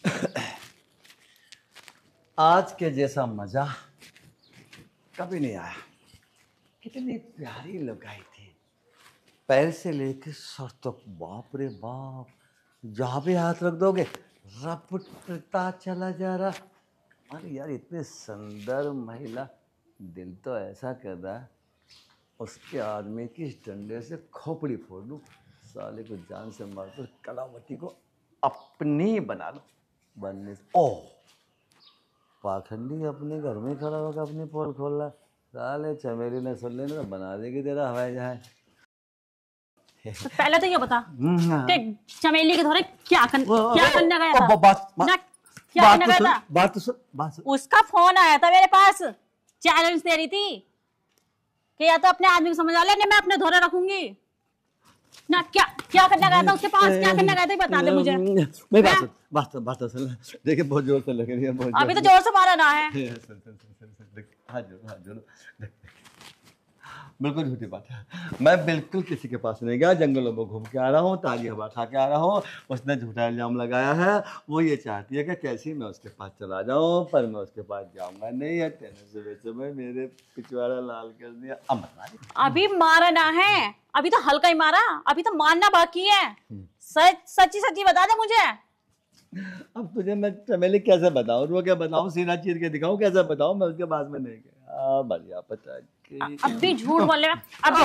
आज के जैसा मजा कभी नहीं आया कितनी प्यारी लगाई थी पैर से लेके सर तक बाप रे बाप जहाँ भी हाथ रख दोगे रपटता चला जा रहा अरे यार इतनी सुंदर महिला दिल तो ऐसा कर रहा है उसके आदमी की डंडे से खोपड़ी फोड़ लू साले को जान से मार कर कलावती को अपनी बना लो बनने ओ पाखंडी अपने घर में खड़ा होगा अपनी पोल खोल रहा साले चमेली ने सुन लेना तो बना देगी तेरा हवाई जहाज तो पहले तो ये बता हम्म, हाँ। कि चमेली के धोरे क्या कन, क्या करने तो गया था बात बात क्या करने गया था बात सुन बात सुन उसका फोन आया था मेरे पास चैलेंज दे रही थी कि या तो अपने आदमी को समझा ले नहीं मैं अपने धोरे रखूंगी ना क्या क्या करना था उसके पास क्या करना था ये बता दे मुझे मैं बात हाँ? बात बात सुन देखिए बहुत जोर से लग रही है बहुत अभी तो जोर से मारा ना है हां जो हां जो बिल्कुल झूठी बात है मैं बिल्कुल किसी के पास नहीं गया जंगलों में घूम के आ रहा हूँ ताजी हवा खा के आ रहा हूँ उसने झूठा इल्ज़ाम लगाया है वो ये चाहती है कि कैसी मैं उसके पास चला जाऊँ पर मैं उसके पास जाऊँगा नहीं है से सुबह सुबह मेरे पिछवाड़ा लाल कर दिया अभी मारना है अभी तो हल्का ही मारा अभी तो मारना बाकी है हम्म। सच सच्ची सच्ची बता दे मुझे अब तुझे मैं चमेली कैसे बताऊँ रो क्या बताऊँ सीना चीर के दिखाऊँ कैसे बताऊँ मैं उसके पास में नहीं गया बढ़िया पता झूठ बोल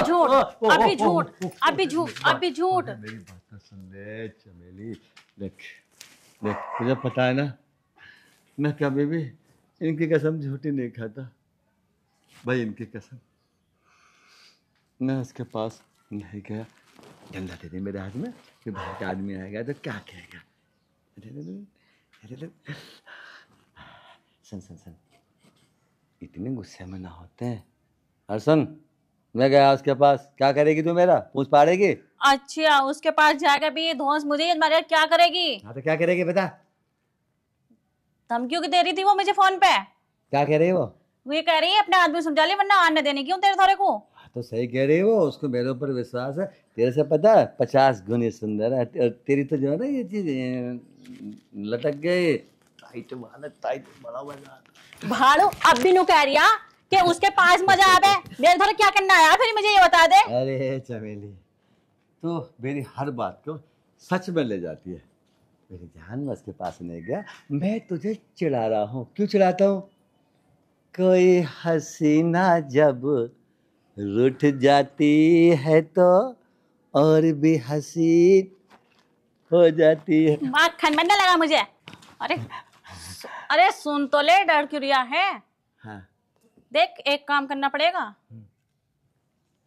झूठ झूठ झूठ झूठ मेरी बात सुन ले चमेली देख देख तुझे पता है ना मैं कभी भी इनकी कसम झूठी नहीं खाता भाई इनकी कसम मैं उसके पास नहीं गया डंडा दे दे मेरे हाथ में कि बाहर का आदमी आएगा तो क्या कहेगा अरे अरे सुन सुन सुन इतने गुस्से में ना होते हैं हरसन मैं गया उसके पास क्या करेगी तू मेरा पूछ पाड़ेगी अच्छा उसके पास जाकर भी ये धोस मुझे मारे क्या करेगी हाँ तो क्या करेगी बता धमकियों की दे रही थी वो मुझे फोन पे क्या कह रही है वो वो ये कह रही है अपने आदमी समझा ली वरना आने देने क्यों तेरे थोड़े को हाँ, तो सही कह रही हो उसको मेरे ऊपर विश्वास है तेरे से पता है पचास गुनी सुंदर है तेरी तो जो है ना ये चीज लटक गई भाई तो माना ताई तो बड़ा मजा आता भाड़ो अब भी नु कह रिया कि उसके पास मजा आवे मेरे धर क्या करना आया फिर मुझे ये बता दे अरे चमेली तो मेरी हर बात को सच में ले जाती है मेरी ध्यान में उसके पास नहीं गया मैं तुझे चिढ़ा रहा हूँ क्यों चिढ़ाता हूँ कोई हसीना जब रुठ जाती है तो और भी हसीन हो जाती है माखन बनने लगा मुझे अरे अरे सुन तो ले डर क्यों रिया है हाँ। देख एक काम करना पड़ेगा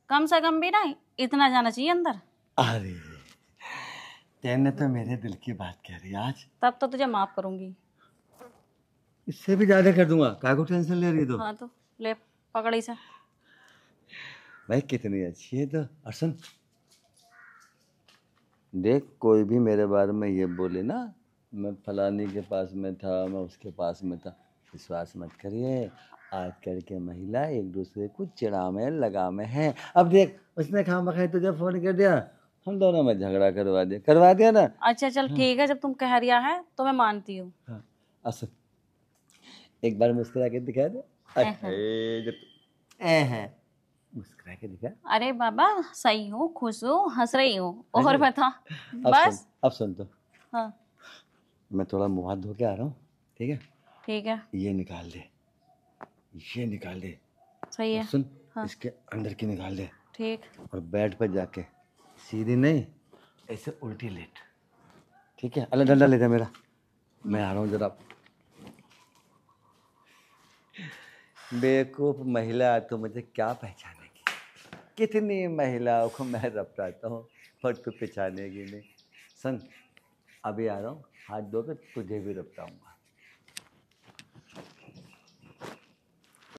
कम से कम भी ना इतना जाना चाहिए अंदर अरे तेने तो मेरे दिल की बात कह रही आज तब तो तुझे माफ करूंगी इससे भी ज्यादा कर दूंगा का को टेंशन ले रही तो हाँ तो ले पकड़ी से भाई कितनी अच्छी है तो अरसन देख कोई भी मेरे बारे में ये बोले ना मैं फलानी के पास में था मैं उसके पास में था विश्वास मत करिए आजकल के महिला एक दूसरे को चिड़ा में लगा में है अब देख उसने खाम बखाई तुझे फोन कर दिया हम दोनों में झगड़ा करवा दिया करवा दिया ना अच्छा चल हाँ। ठीक हाँ। है जब तुम कह रिया है तो मैं मानती हूँ हाँ, एक बार मुस्कुरा के दिखा दे हाँ। हाँ, मुस्कुरा के दिखा अरे बाबा सही हूँ खुश हूँ हंस रही हूँ और बता बस अब सुन तो हाँ मैं थोड़ा मुँह हाथ धो के आ रहा हूँ ठीक है ठीक है ये निकाल दे ये निकाल दे सही है सुन हाँ। इसके अंदर की निकाल दे ठीक और बेड पर जाके सीधी नहीं ऐसे उल्टी लेट ठीक है अल्लाह डंडा ले जा मेरा मैं आ रहा हूँ जरा बेवकूफ़ महिला तो मुझे क्या पहचानेगी कितनी महिलाओं को मैं रपटाता हूँ पर तू पहचानेगी नहीं सुन अभी आ रहा हूँ हाथ धो के तुझे भी रपटाऊँगा